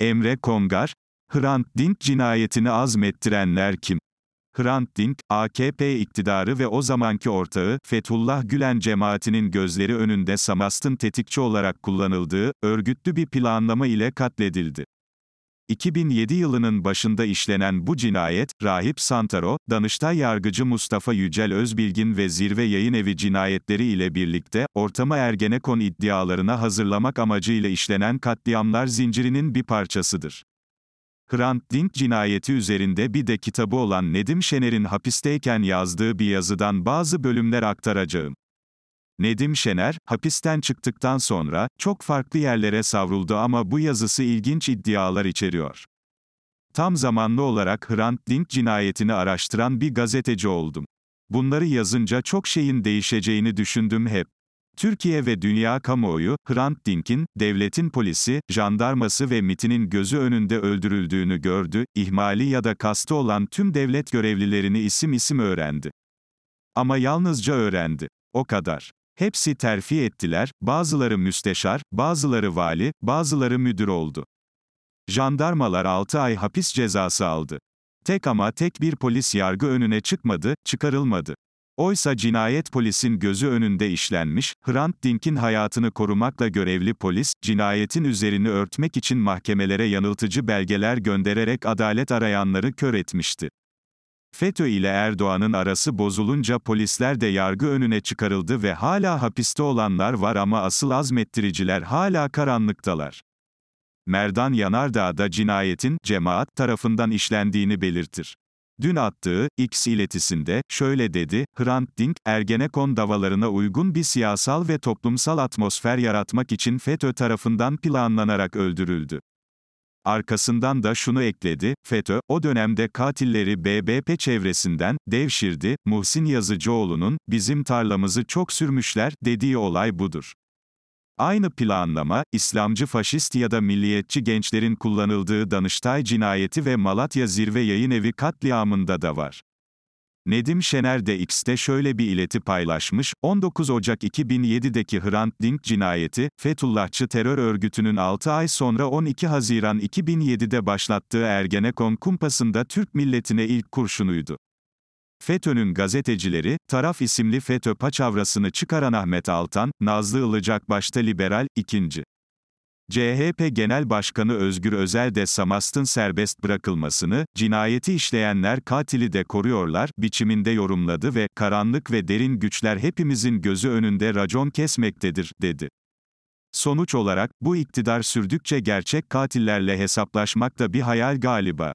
Emre Kongar, Hrant Dink cinayetini azmettirenler kim? Hrant Dink, AKP iktidarı ve o zamanki ortağı, Fethullah Gülen cemaatinin gözleri önünde Samast'ın tetikçi olarak kullanıldığı, örgütlü bir planlama ile katledildi. 2007 yılının başında işlenen bu cinayet, Rahip Santaro, Danıştay Yargıcı Mustafa Yücel Özbilgin ve Zirve Yayın Evi cinayetleri ile birlikte, ortama Ergenekon iddialarına hazırlamak amacıyla işlenen katliamlar zincirinin bir parçasıdır. Hrant Dink cinayeti üzerinde bir de kitabı olan Nedim Şener'in hapisteyken yazdığı bir yazıdan bazı bölümler aktaracağım. Nedim Şener, hapisten çıktıktan sonra, çok farklı yerlere savruldu ama bu yazısı ilginç iddialar içeriyor. Tam zamanlı olarak Hrant Dink cinayetini araştıran bir gazeteci oldum. Bunları yazınca çok şeyin değişeceğini düşündüm hep. Türkiye ve dünya kamuoyu, Hrant Dink'in, devletin polisi, jandarması ve MIT'inin gözü önünde öldürüldüğünü gördü, ihmali ya da kastı olan tüm devlet görevlilerini isim isim öğrendi. Ama yalnızca öğrendi. O kadar. Hepsi terfi ettiler, bazıları müsteşar, bazıları vali, bazıları müdür oldu. Jandarmalar 6 ay hapis cezası aldı. Tek ama tek bir polis yargı önüne çıkmadı, çıkarılmadı. Oysa cinayet polisin gözü önünde işlenmiş, Hrant Dink'in hayatını korumakla görevli polis, cinayetin üzerini örtmek için mahkemelere yanıltıcı belgeler göndererek adalet arayanları kör etmişti. FETÖ ile Erdoğan'ın arası bozulunca polisler de yargı önüne çıkarıldı ve hala hapiste olanlar var ama asıl azmettiriciler hala karanlıktalar. Merdan Yanardağ da cinayetin cemaat tarafından işlendiğini belirtir. Dün attığı X iletisinde şöyle dedi: Hrant Dink Ergenekon davalarına uygun bir siyasal ve toplumsal atmosfer yaratmak için FETÖ tarafından planlanarak öldürüldü. Arkasından da şunu ekledi, FETÖ, o dönemde katilleri BBP çevresinden, devşirdi, Muhsin Yazıcıoğlu'nun, bizim tarlamızı çok sürmüşler, dediği olay budur. Aynı planlama, İslamcı faşist ya da milliyetçi gençlerin kullanıldığı Danıştay cinayeti ve Malatya Zirve Yayın Evi katliamında da var. Nedim Şener de X'te şöyle bir ileti paylaşmış, 19 Ocak 2007'deki Hrant Dink cinayeti, Fethullahçı terör örgütünün 6 ay sonra 12 Haziran 2007'de başlattığı Ergenekon kumpasında Türk milletine ilk kurşunuydu. FETÖ'nün gazetecileri, Taraf isimli FETÖ paçavrasını çıkaran Ahmet Altan, Nazlı Ilıcak başta liberal, ikinci. CHP Genel Başkanı Özgür Özel de Samast'ın serbest bırakılmasını, cinayeti işleyenler katili de koruyorlar, biçiminde yorumladı ve, karanlık ve derin güçler hepimizin gözü önünde racon kesmektedir, dedi. Sonuç olarak, bu iktidar sürdükçe gerçek katillerle hesaplaşmak da bir hayal galiba.